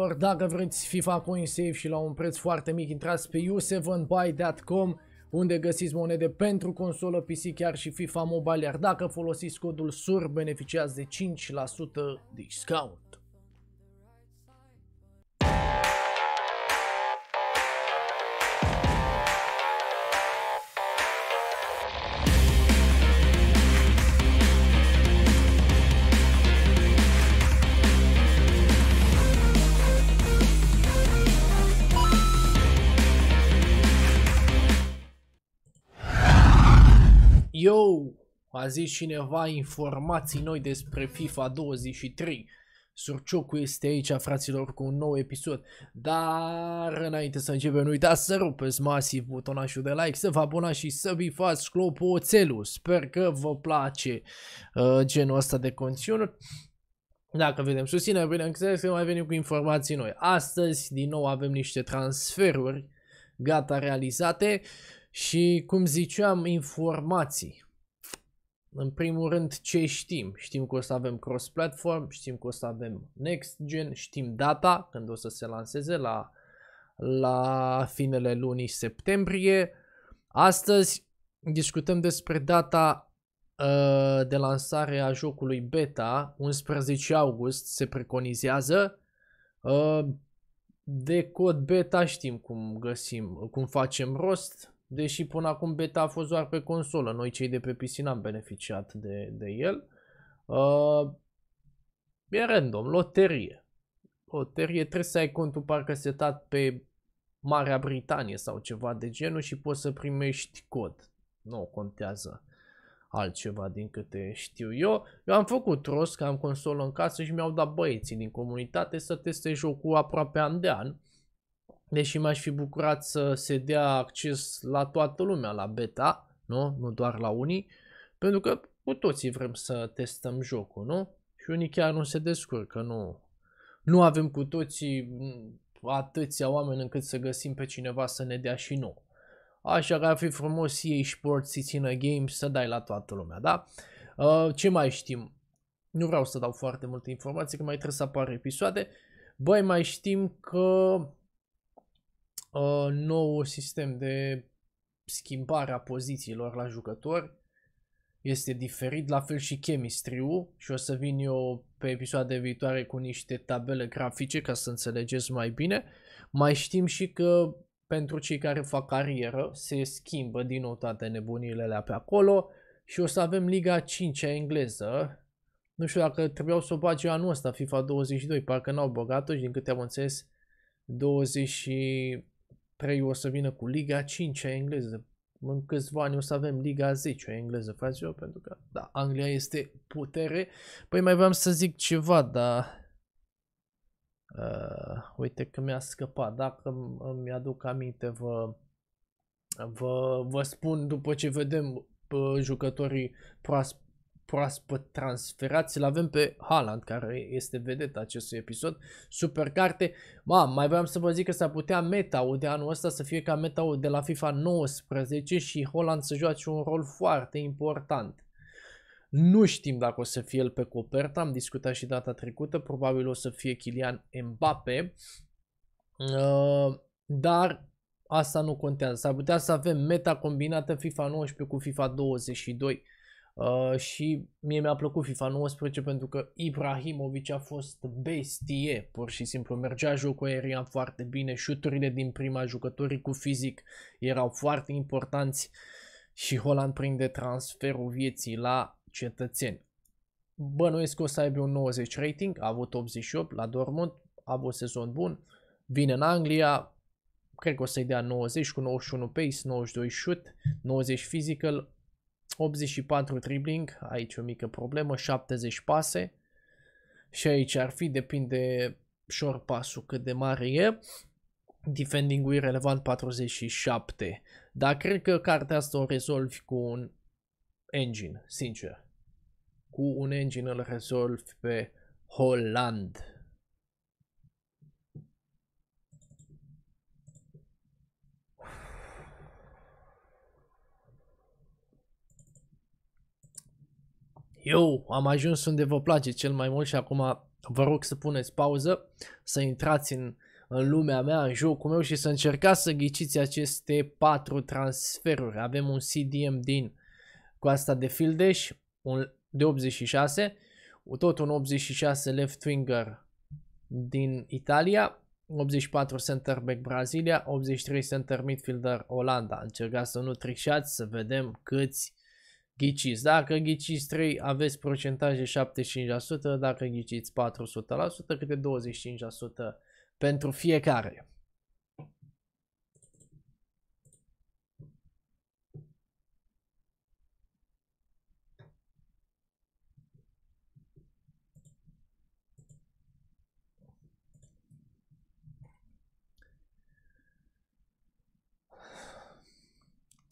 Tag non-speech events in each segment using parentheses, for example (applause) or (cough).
Or Dacă vreți FIFA Coin Safe și la un preț foarte mic, intrați pe u7buy.com unde găsiți monede pentru consolă, PC, chiar și FIFA Mobile, iar dacă folosiți codul SUR, beneficiați de 5% discount. A zis cineva informații noi despre FIFA 23. Surciocu este aici, fraților, cu un nou episod. Dar înainte să începem, nu uitați să rupeți masiv butonașul de like, să vă abonați și să bifați clopoțelul. Sper că vă place uh, genul ăsta de conținut. Dacă vedem susține, bineînțeles că mai venim cu informații noi. Astăzi, din nou, avem niște transferuri gata realizate și, cum ziceam, informații. În primul rând, ce știm? Știm că o să avem cross-platform, știm că o să avem next-gen, știm data când o să se lanseze la, la finele lunii septembrie. Astăzi discutăm despre data uh, de lansare a jocului beta, 11 august se preconizează. Uh, de cod beta știm cum găsim, cum facem rost, deși până acum beta a fost doar pe consolă, noi cei de pe PC n-am beneficiat de, de el. Uh, e random, loterie. Loterie, trebuie să ai contul parcă setat pe Marea Britanie sau ceva de genul și poți să primești cod. Nu contează altceva din câte știu eu. Eu am făcut rost că am consolă în casă și mi-au dat băieții din comunitate să teste jocul aproape an de an deși m-aș fi bucurat să se dea acces la toată lumea, la beta, nu? Nu doar la unii, pentru că cu toții vrem să testăm jocul, nu? Și unii chiar nu se descurcă, nu. Nu avem cu toții atâția oameni încât să găsim pe cineva să ne dea și nu. Așa că ar fi frumos ei Sports, țină Games să dai la toată lumea, da? Uh, ce mai știm? Nu vreau să dau foarte multe informații, că mai trebuie să apară episoade. Băi, mai știm că Uh, nou sistem de schimbare a pozițiilor la jucători este diferit, la fel și chemistry și o să vin eu pe episoade viitoare cu niște tabele grafice ca să înțelegeți mai bine. Mai știm și că pentru cei care fac carieră se schimbă din nou toate nebunile alea pe acolo și o să avem Liga 5 a engleză. Nu știu dacă trebuiau să o bage anul ăsta, FIFA 22, parcă n-au băgat-o și din câte am înțeles 20 3 o să vină cu Liga 5 a engleză. În câțiva ani o să avem Liga 10 a engleză, eu, pentru că, da, Anglia este putere. Păi mai vreau să zic ceva, dar... Uh, uite că mi-a scăpat. Dacă îmi aduc aminte, vă, vă, vă spun după ce vedem uh, jucătorii proasp proaspăt transferat. Îl avem pe Haaland, care este vedeta acestui episod. Super carte. Ma, mai vreau să vă zic că s-ar putea meta de anul ăsta să fie ca meta de la FIFA 19 și Holland să joace un rol foarte important. Nu știm dacă o să fie el pe coperta, am discutat și data trecută, probabil o să fie Kylian Mbappe, uh, dar asta nu contează. S-ar putea să avem meta combinată FIFA 19 cu FIFA 22 Uh, și mie mi-a plăcut FIFA 19 pentru că Ibrahimovic a fost bestie, pur și simplu. Mergea jocul aerian foarte bine, șuturile din prima, jucătorii cu fizic erau foarte importanți și Holland prinde transferul vieții la cetățeni. Bănuiesc că o să aibă un 90 rating, a avut 88 la Dortmund, a avut sezon bun, vine în Anglia, cred că o să-i dea 90 cu 91 pace, 92 shoot, 90 physical, 84 dribbling, aici o mică problemă, 70 pase și aici ar fi, depinde short pasul cât de mare e. Defending-ul relevant 47. Dar cred că cartea asta o rezolvi cu un engine, sincer. Cu un engine îl rezolvi pe Holland. eu am ajuns unde vă place cel mai mult și acum vă rog să puneți pauză, să intrați în, în lumea mea, în jocul meu și să încercați să ghiciți aceste patru transferuri. Avem un CDM din coasta de Fildeș, un de 86, tot un 86 left winger din Italia, 84 center back Brazilia, 83 center midfielder Olanda. Încercați să nu trișați, să vedem câți Ghiciți. Dacă ghiciți 3, aveți procentaje 75%, dacă ghiciți 400%, câte 25% pentru fiecare.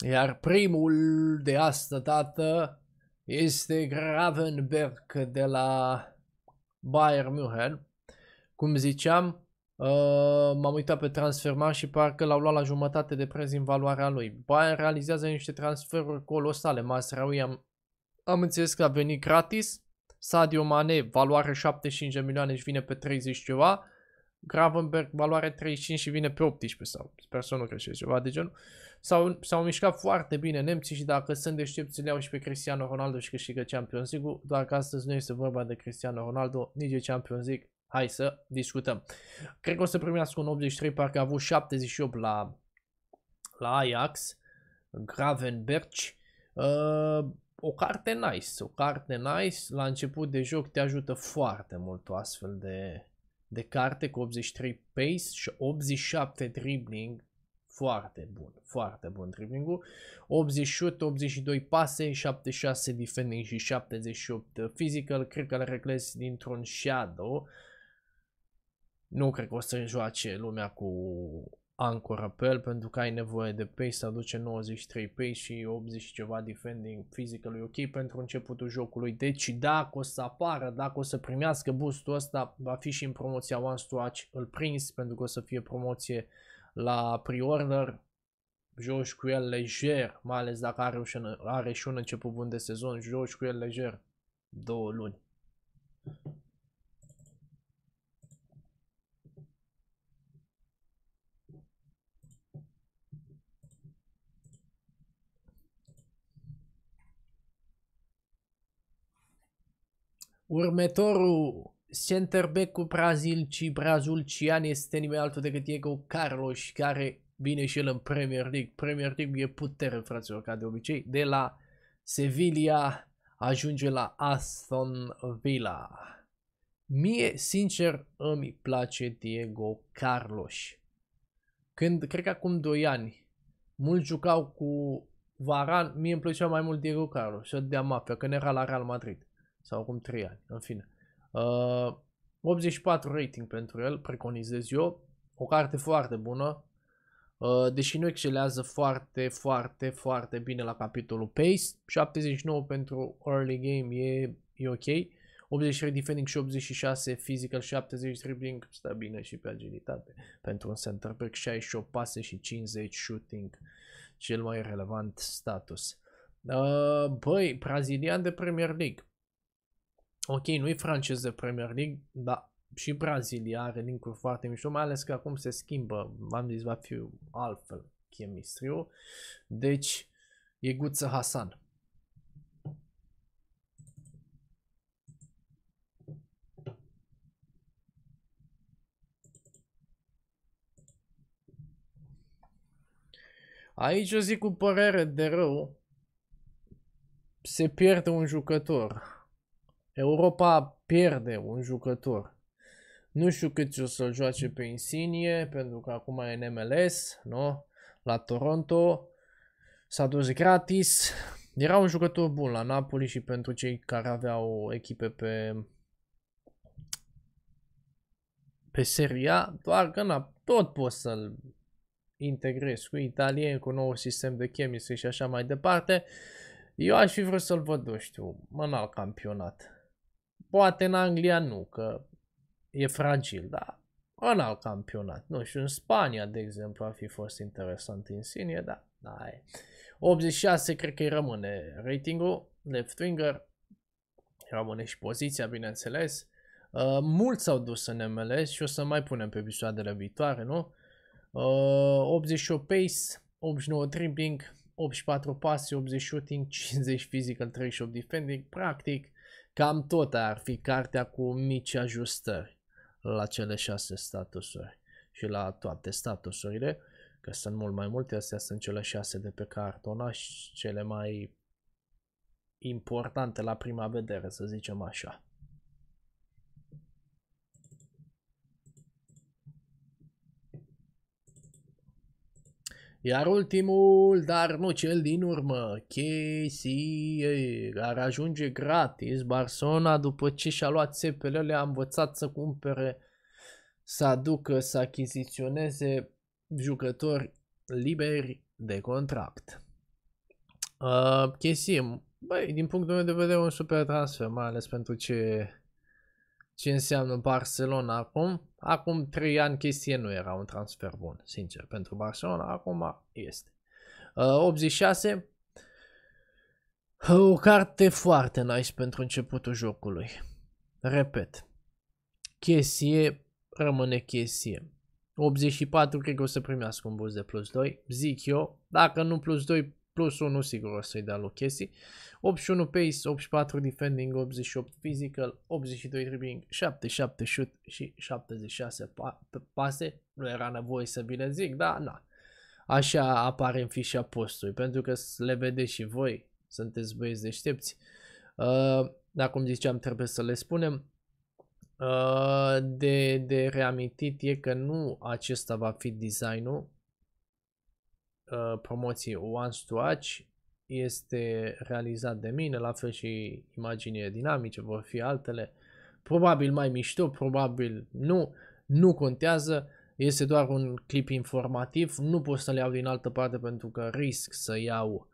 Iar primul de asta dată este Gravenberg de la Bayern München. Cum ziceam, uh, m-am uitat pe transfermar și parcă l-au luat la jumătate de preț din valoarea lui. Bayern realizează niște transferuri colosale. Masraoui am, am înțeles că a venit gratis. Sadio Mane, valoare 75 de milioane și vine pe 30 ceva. Gravenberg, valoare 35 și vine pe 18 sau sper să nu greșesc ceva de genul. Uh, S-au, s-au mișcat foarte bine nemții și dacă sunt deștepți, le au și pe Cristiano Ronaldo și câștigă Champions League-ul, doar că astăzi nu este vorba de Cristiano Ronaldo, nici de Champions League. Hai să discutăm. Cred că o să primească un 83, parcă a avut 78 la, la Ajax, Gravenberg, Uh, o carte nice, o carte nice, la început de joc te ajută foarte mult o astfel de, de carte cu 83 pace și 87 dribbling foarte bun, foarte bun dribbling-ul. 88, 82 pase, 76 defending și 78 physical. Cred că le recles dintr-un shadow. Nu cred că o să joace lumea cu ancora pe el pentru că ai nevoie de pace, aduce 93 pace și 80 ceva defending physical e ok pentru începutul jocului. Deci dacă o să apară, dacă o să primească boost-ul ăsta, va fi și în promoția One Watch, îl prins pentru că o să fie promoție uh, la pre-order, joci cu el lejer, mai ales dacă are, și un, are și un început bun de sezon, joci cu el lejer, două luni. Următorul center back cu Brazil, ci Cian este nimeni altul decât Diego Carlos, care vine și el în Premier League. Premier League e putere, fraților, ca de obicei. De la Sevilla ajunge la Aston Villa. Mie, sincer, îmi place Diego Carlos. Când, cred că acum 2 ani, mulți jucau cu Varan, mie îmi plăcea mai mult Diego Carlos, să dea mafia, când era la Real Madrid. Sau acum 3 ani, în fine. Uh, 84 rating pentru el, preconizez eu. O carte foarte bună, uh, deși nu excelează foarte, foarte, foarte bine la capitolul pace. 79 pentru early game e, e ok. 83 defending și 86 physical, 70 dribbling, stă bine și pe agilitate. pentru un center back, 68 pase și 50 shooting, cel mai relevant status. Uh, băi, brazilian de Premier League, ok, nu e de Premier League, dar și Brazilia are link foarte mișto, mai ales că acum se schimbă, am zis, va fi altfel chemistriu. Deci, e Guță Hasan. Aici o zic cu părere de rău, se pierde un jucător. Europa pierde un jucător. Nu știu cât o să-l joace pe Insigne, pentru că acum e în MLS, nu? La Toronto. S-a dus gratis. Era un jucător bun la Napoli și pentru cei care aveau echipe pe pe seria, doar că na, tot poți să-l integrez cu italien, cu nou sistem de chemistry și așa mai departe. Eu aș fi vrut să-l văd, nu știu, în alt campionat. Poate în Anglia nu, că e fragil, dar în alt campionat. Nu știu, în Spania, de exemplu, ar fi fost interesant sine, dar n-ai. Da, 86 cred că îi rămâne ratingul, left winger, rămâne și poziția, bineînțeles. Uh, mulți s-au dus în MLS și o să mai punem pe episoadele viitoare, nu? Uh, 88 pace, 89 dribbling, 84 pase, 80 shooting, 50 (laughs) physical, 38 defending, practic Cam tot ar fi cartea cu mici ajustări la cele șase statusuri și la toate statusurile, că sunt mult mai multe, astea sunt cele șase de pe cartona și cele mai importante la prima vedere, să zicem așa. Iar ultimul, dar nu cel din urmă, Casey, care ajunge gratis. Barcelona, după ce și-a luat le a învățat să cumpere, să aducă, să achiziționeze jucători liberi de contract. Uh, Casey, băi, din punctul meu de vedere, un super transfer, mai ales pentru ce, ce înseamnă Barcelona acum. Acum trei ani chestie nu era un transfer bun, sincer, pentru Barcelona. Acum este. Uh, 86. Uh, o carte foarte nice pentru începutul jocului. Repet. Chestie rămâne chestie. 84 cred că o să primească un boost de plus 2, zic eu. Dacă nu plus 2, Plus 1 sigur o să-i dea lui Casey. 81 pace, 84 defending, 88 physical, 82 dribbling, 77 shoot și 76 pa pase. Nu era nevoie să vi le zic, dar na. Așa apare în fișa postului, pentru că le vedeți și voi, sunteți băieți deștepți. Uh, dar cum ziceam, trebuie să le spunem. Uh, de, de reamintit e că nu acesta va fi designul uh, promoții to Watch este realizat de mine, la fel și imagini dinamice, vor fi altele. Probabil mai mișto, probabil nu, nu contează, este doar un clip informativ, nu pot să le iau din altă parte pentru că risc să iau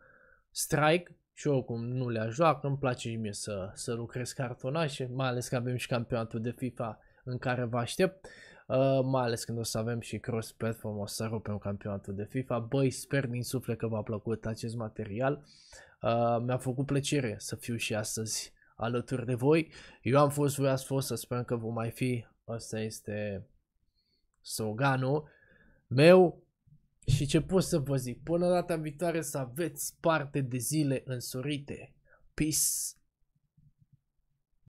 strike și oricum nu le joacă, îmi place și mie să, să lucrez cartonașe, mai ales că avem și campionatul de FIFA în care vă aștept. Uh, mai ales când o să avem și cross-platform, o să rupem campionatul de FIFA. Băi, sper din suflet că v-a plăcut acest material. Uh, mi-a făcut plăcere să fiu și astăzi alături de voi. Eu am fost, voi ați fost, să sperăm că vom mai fi. Asta este sloganul meu. Și ce pot să vă zic? Până data viitoare să aveți parte de zile însorite. Peace!